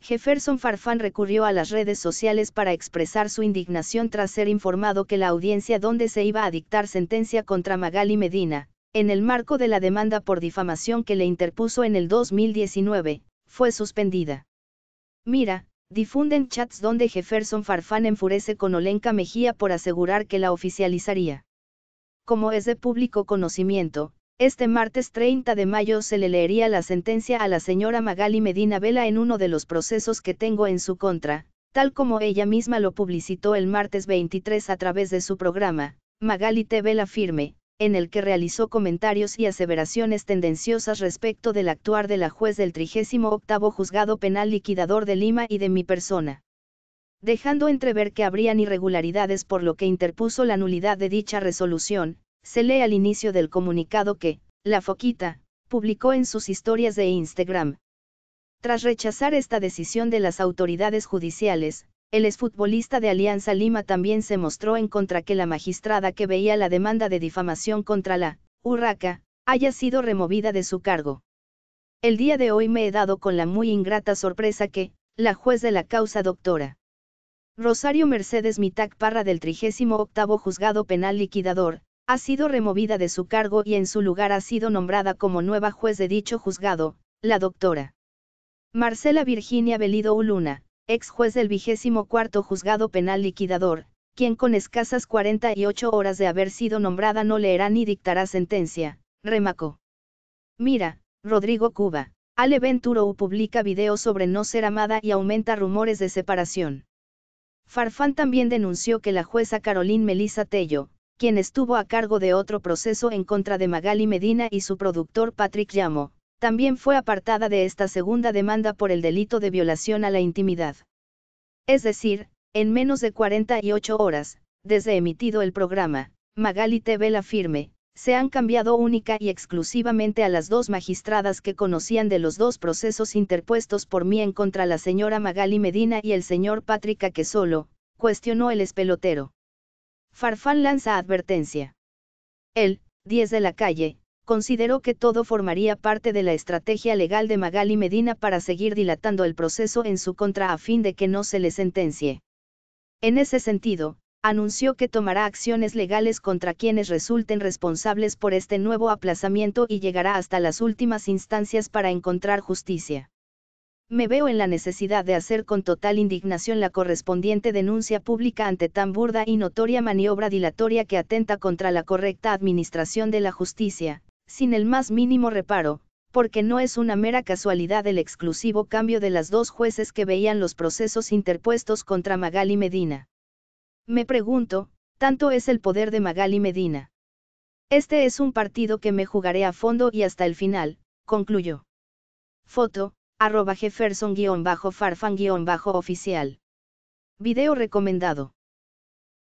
Jefferson Farfán recurrió a las redes sociales para expresar su indignación tras ser informado que la audiencia donde se iba a dictar sentencia contra Magali Medina, en el marco de la demanda por difamación que le interpuso en el 2019, fue suspendida. Mira, difunden chats donde Jefferson Farfán enfurece con Olenka Mejía por asegurar que la oficializaría. Como es de público conocimiento, este martes 30 de mayo se le leería la sentencia a la señora Magali Medina Vela en uno de los procesos que tengo en su contra, tal como ella misma lo publicitó el martes 23 a través de su programa, Magali TV Vela Firme, en el que realizó comentarios y aseveraciones tendenciosas respecto del actuar de la juez del 38 Juzgado Penal Liquidador de Lima y de mi persona dejando entrever que habrían irregularidades por lo que interpuso la nulidad de dicha resolución, se lee al inicio del comunicado que, La Foquita, publicó en sus historias de Instagram. Tras rechazar esta decisión de las autoridades judiciales, el exfutbolista de Alianza Lima también se mostró en contra que la magistrada que veía la demanda de difamación contra la Urraca, haya sido removida de su cargo. El día de hoy me he dado con la muy ingrata sorpresa que, la juez de la causa doctora Rosario Mercedes Mitac Parra del 38 Juzgado Penal Liquidador, ha sido removida de su cargo y en su lugar ha sido nombrada como nueva juez de dicho juzgado, la doctora Marcela Virginia Belido Uluna, ex juez del vigésimo cuarto juzgado penal liquidador, quien con escasas 48 horas de haber sido nombrada no leerá ni dictará sentencia, remacó. Mira, Rodrigo Cuba, Ale Venturo publica videos sobre no ser amada y aumenta rumores de separación. Farfán también denunció que la jueza Caroline Melisa Tello, quien estuvo a cargo de otro proceso en contra de Magali Medina y su productor Patrick Llamo, también fue apartada de esta segunda demanda por el delito de violación a la intimidad. Es decir, en menos de 48 horas, desde emitido el programa, Magali TV La Firme, se han cambiado única y exclusivamente a las dos magistradas que conocían de los dos procesos interpuestos por mí en contra la señora Magali Medina y el señor Patrick que cuestionó el espelotero. Farfán lanza advertencia. Él, 10 de la calle, consideró que todo formaría parte de la estrategia legal de Magali Medina para seguir dilatando el proceso en su contra a fin de que no se le sentencie. En ese sentido, anunció que tomará acciones legales contra quienes resulten responsables por este nuevo aplazamiento y llegará hasta las últimas instancias para encontrar justicia me veo en la necesidad de hacer con total indignación la correspondiente denuncia pública ante tan burda y notoria maniobra dilatoria que atenta contra la correcta administración de la justicia, sin el más mínimo reparo, porque no es una mera casualidad el exclusivo cambio de las dos jueces que veían los procesos interpuestos contra Magali Medina. Me pregunto, tanto es el poder de Magali Medina. Este es un partido que me jugaré a fondo y hasta el final, concluyó. Foto, arroba jefferson-farfan-oficial. Video recomendado.